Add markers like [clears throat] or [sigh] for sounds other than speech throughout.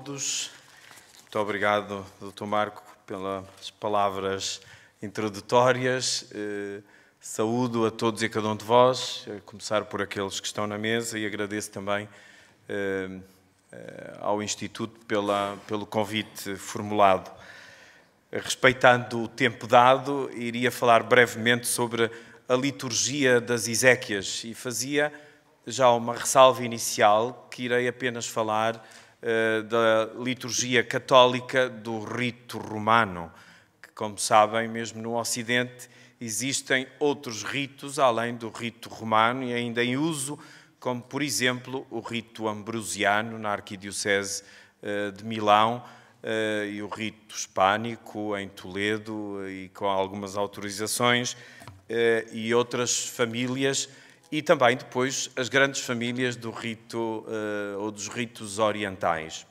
todos. Muito obrigado, Dr. Marco, pelas palavras introdutórias. Eh, saúdo a todos e a cada um de vós, a começar por aqueles que estão na mesa e agradeço também eh, eh, ao Instituto pela, pelo convite formulado. Respeitando o tempo dado, iria falar brevemente sobre a liturgia das Iséquias e fazia já uma ressalva inicial que irei apenas falar eh, da liturgia católica do rito romano, que, como sabem, mesmo no Ocidente, existem outros ritos além do rito romano e ainda em uso, como, por exemplo, o rito ambrosiano na Arquidiocese eh, de Milão eh, e o rito hispânico em Toledo e com algumas autorizações e outras famílias e também depois as grandes famílias do rito uh, ou dos ritos orientais.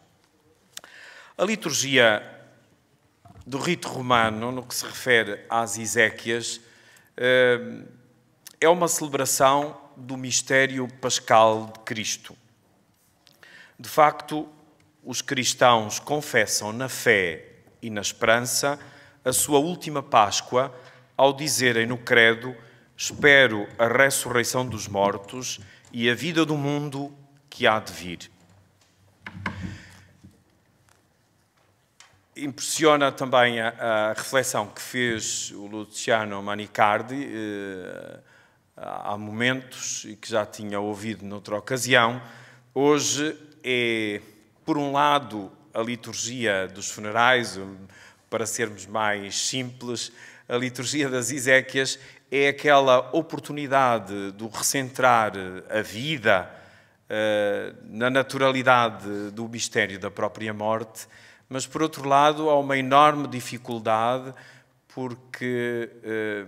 A liturgia do rito romano, no que se refere às Iséquias, uh, é uma celebração do mistério pascal de Cristo. De facto, os cristãos confessam na fé e na esperança a sua última Páscoa ao dizerem no Credo espero a ressurreição dos mortos e a vida do mundo que há de vir. Impressiona também a, a reflexão que fez o Luciano Manicardi eh, há momentos e que já tinha ouvido noutra ocasião. Hoje é, por um lado, a liturgia dos funerais, para sermos mais simples, a liturgia das Iséquias é aquela oportunidade do recentrar eh, a vida uh, na naturalidade do mistério da própria morte, mas por outro lado há uma enorme dificuldade porque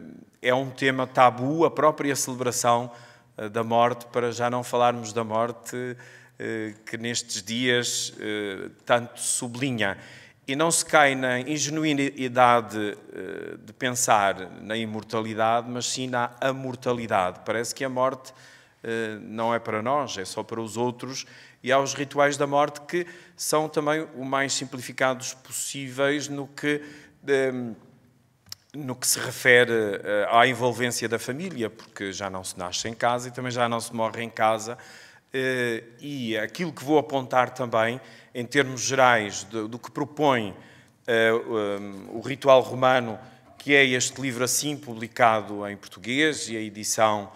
uh, é um tema tabu a própria celebração uh, da morte, para já não falarmos da morte que nestes dias tanto sublinha e não se cai na ingenuidade eh, de pensar na imortalidade, mas sim na amortalidade. Parece que a morte eh, não é para nós, é só para os outros. E há os rituais da morte que são também o mais simplificados possíveis no que, ehm, no que se refere eh, à envolvência da família, porque já não se nasce em casa e também já não se morre em casa eh, e aquilo que vou apontar também, em termos gerais, do, do que propõe eh, eh, o ritual romano, que é este livro assim publicado em português e a edição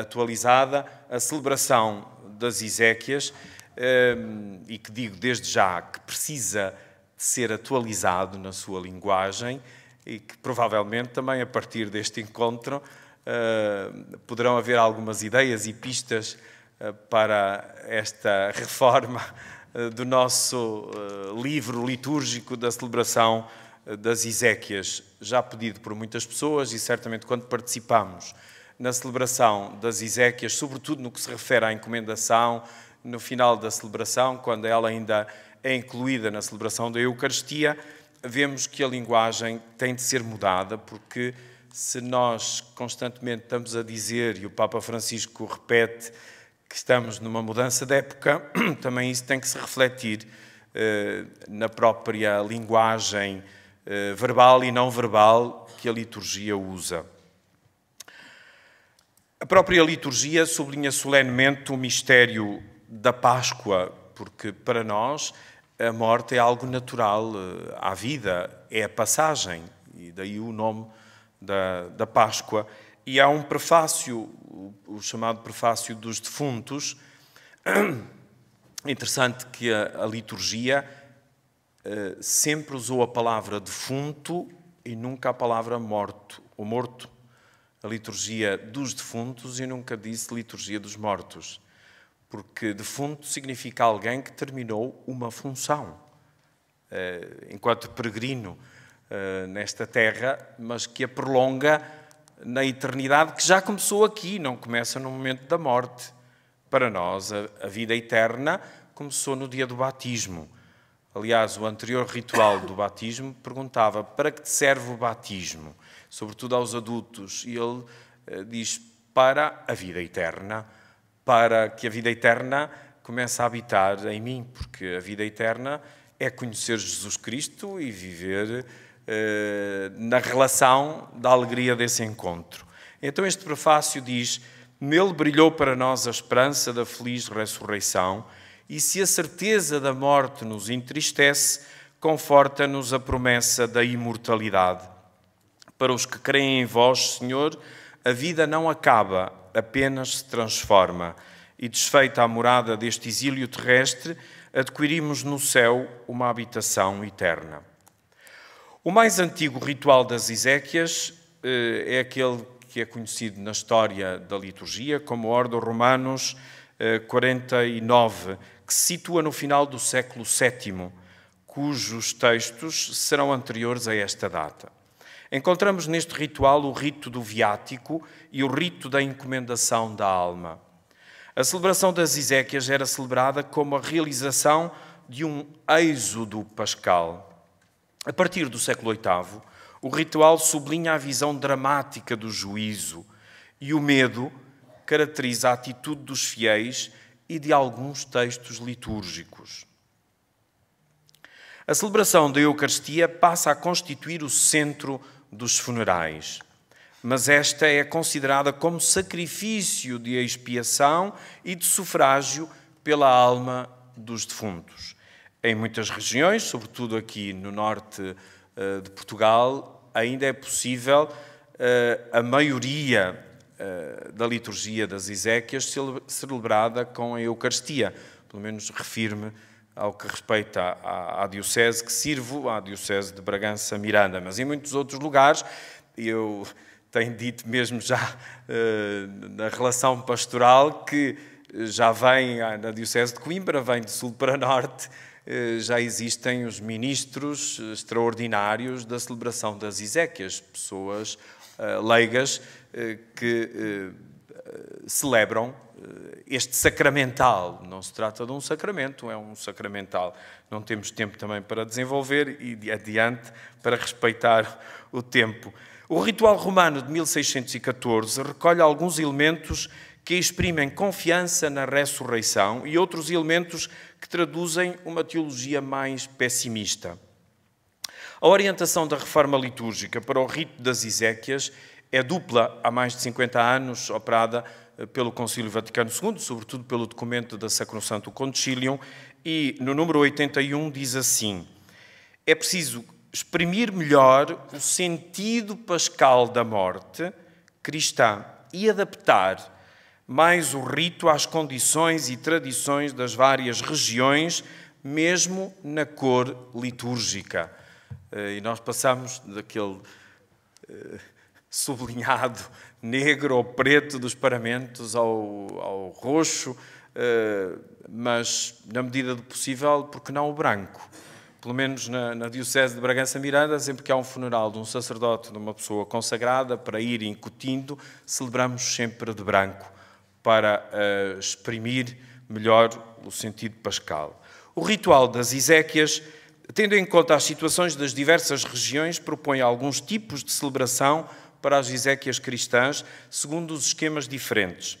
atualizada, a celebração das Iséquias, e que digo desde já que precisa de ser atualizado na sua linguagem e que provavelmente também a partir deste encontro poderão haver algumas ideias e pistas eh, para esta reforma eh, do nosso eh, livro litúrgico da celebração das Iséquias, já pedido por muitas pessoas e certamente quando participamos na celebração das Iséquias, sobretudo no que se refere à encomendação, no final da celebração, quando ela ainda é incluída na celebração da Eucaristia, vemos que a linguagem tem de ser mudada, porque se nós constantemente estamos a dizer, e o Papa Francisco repete, que estamos numa mudança de época, [clears throat] também isso tem que se refletir eh, na própria linguagem eh, verbal e não verbal que a liturgia usa. A própria liturgia sublinha solenemente o mistério da Páscoa, porque para nós a morte é algo natural eh, à vida, é a passagem, e daí o nome da, da Páscoa e há um prefácio, o chamado prefácio dos defuntos. [clears throat] interessante que a, a liturgia eh, sempre usou a palavra defunto e nunca a palavra morto ou morto. A liturgia dos defuntos e nunca disse liturgia dos mortos, porque defunto significa alguém que terminou uma função eh, enquanto peregrino eh, nesta terra, mas que a prolonga na eternidade que já começou aqui, não começa no momento da morte. Para nós, a, a vida eterna começou no dia do batismo. Aliás, o anterior ritual do batismo perguntava para que te serve o batismo, sobretudo aos adultos, e ele eh, diz para a vida eterna, para que a vida eterna comece a habitar em mim, porque a vida eterna é conhecer Jesus Cristo e viver eh, na relação da alegria desse encontro. Então, este prefácio diz: Nele brilhou para nós a esperança da feliz ressurreição, e se a certeza da morte nos entristece, conforta-nos a promessa da imortalidade. Para os que creem em vós, Senhor, a vida não acaba, apenas se transforma. E desfeita a morada deste exílio terrestre, adquirimos no céu uma habitação eterna. O mais antigo ritual das Iséquias eh, é aquele que é conhecido na história da liturgia como Ordo Romanos 49, eh, que se situa no final do século VII, cujos textos serão anteriores a esta data. Encontramos neste ritual o rito do viático e o rito da encomendação da alma. A celebração das Iséquias era celebrada como a realização de um êxodo pascal. A partir do século VIII, o ritual sublinha a visão dramática do juízo e o medo caracteriza a atitude dos fiéis e de alguns textos litúrgicos. A celebração da Eucaristia passa a constituir o centro dos funerais, mas esta é considerada como sacrifício de expiação e de sufrágio pela alma dos defuntos. Em muitas regiões, sobretudo aqui no norte eh, de Portugal, ainda é possível eh, a maioria eh, da liturgia das Iséquias celebrada com a Eucaristia. Pelo menos refiro-me ao que respeita à, à, à, Diocese que sirvo, à Diocese de Bragança Miranda, mas em muitos outros lugares, eu tenho dito mesmo já na relação pastoral que já vem na Diocese de Coimbra, vem de sul para norte, eh, já existem os ministros eh, extraordinários da celebração das Iséquias, pessoas eh, leigas que celebram este sacramental. Não se trata de um sacramento, é um sacramental. Não temos tempo também para desenvolver e adiante para respeitar o tempo. O ritual romano de 1614 recolhe alguns elementos que exprimem confiança na ressurreição e outros elementos que traduzem uma teologia mais pessimista. A orientação da reforma litúrgica para o rito das Iséquias é dupla há mais de 50 anos, operada eh, pelo Concílio Vaticano II, sobretudo pelo documento da Sacrosanto Concilium, e no número 81 diz assim: é preciso exprimir melhor o sentido pascal da morte cristã e adaptar mais o rito às condições e tradições das várias regiões, mesmo na cor litúrgica. Eh, e nós passamos daquele eh, sublinhado negro ou preto dos paramentos ao, ao roxo, eh, mas na medida do possível, porque não o branco? Pelo menos na, na Diocese de Bragança Miranda, sempre que há um funeral de um sacerdote, de uma pessoa consagrada, para ir incutindo, celebramos sempre de branco para uh, exprimir melhor o sentido pascal. O ritual das Iséquias, tendo em conta as situações das diversas regiões, propõe alguns tipos de celebração para as Iséquias cristãs, segundo os esquemas diferentes.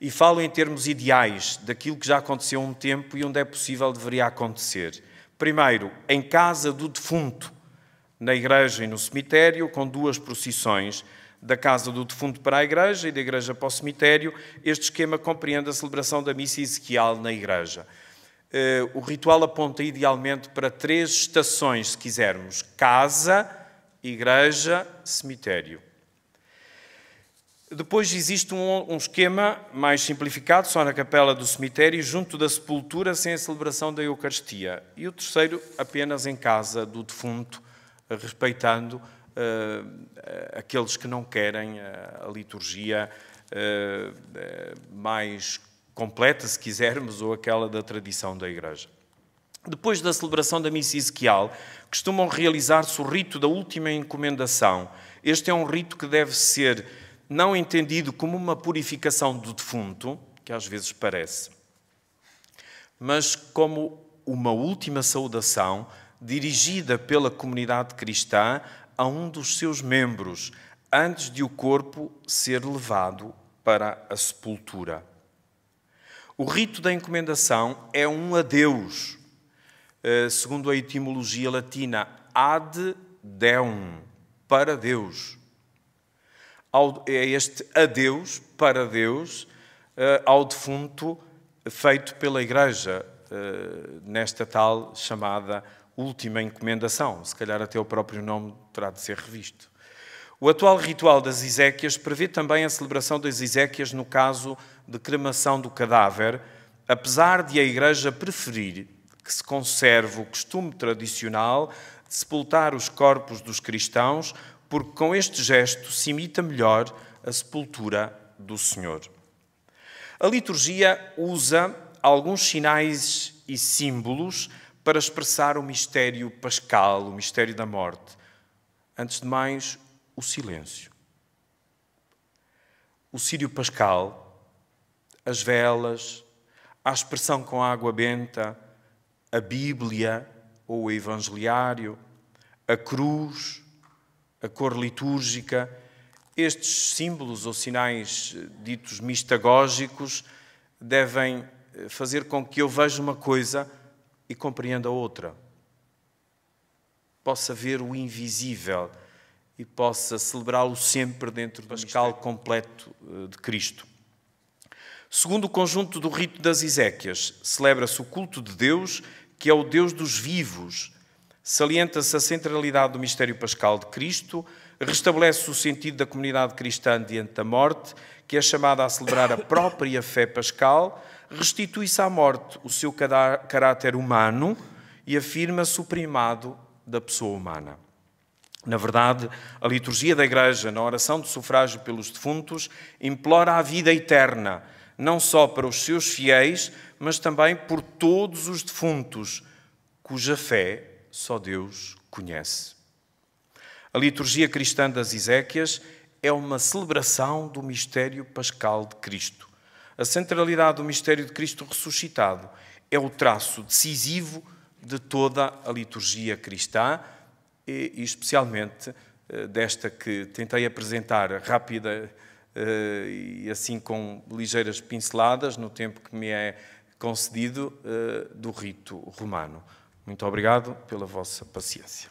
E falo em termos ideais, daquilo que já aconteceu há um tempo e onde é possível deveria acontecer. Primeiro, em casa do defunto, na igreja e no cemitério, com duas procissões, da casa do defunto para a igreja e da igreja para o cemitério, este esquema compreende a celebração da missa ezequial na igreja. Eh, o ritual aponta idealmente para três estações, se quisermos: casa, igreja, cemitério. Depois existe um, um, esquema mais simplificado, só na capela do cemitério, junto da sepultura, sem a celebração da Eucaristia. E o terceiro, apenas em casa do defunto, respeitando eh, aqueles que não querem eh, a liturgia eh, mais completa, se quisermos, ou aquela da tradição da Igreja. Depois da celebração da missa Ezequiel, costumam realizar-se o rito da última encomendação. Este é um rito que deve ser não entendido como uma purificação do defunto, que às vezes parece, mas como uma última saudação dirigida pela comunidade cristã a um dos seus membros antes de o corpo ser levado para a sepultura. O rito da encomendação é um adeus, eh, segundo a etimologia latina ad deum, para Deus. É este adeus para Deus eh, ao defunto feito pela Igreja eh, nesta tal chamada última encomendação, se calhar até o próprio nome terá de ser revisto. O atual ritual das Iséquias prevê também a celebração das Iséquias no caso de cremação do cadáver, apesar de a Igreja preferir que se conserve o costume tradicional de sepultar os corpos dos cristãos, porque com este gesto se imita melhor a sepultura do Senhor. A liturgia usa alguns sinais e símbolos para expressar o mistério pascal, o mistério da morte. Antes de mais, o silêncio. O sírio pascal, as velas, a expressão com a água benta, a Bíblia ou o Evangeliário, a cruz, a cor litúrgica, estes símbolos ou sinais eh, ditos mistagógicos devem eh, fazer com que eu veja uma coisa e compreenda a outra. Possa ver o invisível e possa celebrá-lo sempre dentro do Pascal completo eh, de Cristo. Segundo o conjunto do rito das Iséquias, celebra-se o culto de Deus, que é o Deus dos vivos. Salienta-se a centralidade do mistério pascal de Cristo, restabelece o sentido da comunidade cristã diante da morte, que é chamada a celebrar a própria fé pascal, restitui-se à morte o seu caráter humano e afirma-se o primado da pessoa humana. Na verdade, a liturgia da Igreja, na oração de sufrágio pelos defuntos, implora a vida eterna, não só para os seus fiéis, mas também por todos os defuntos, cuja fé só Deus conhece. A liturgia cristã das Iséquias é uma celebração do mistério pascal de Cristo a centralidade do mistério de Cristo ressuscitado é o traço decisivo de toda a liturgia cristã e, especialmente, eh, desta que tentei apresentar rápida eh, e assim com ligeiras pinceladas no tempo que me é concedido eh, do rito romano. Muito obrigado pela vossa paciência.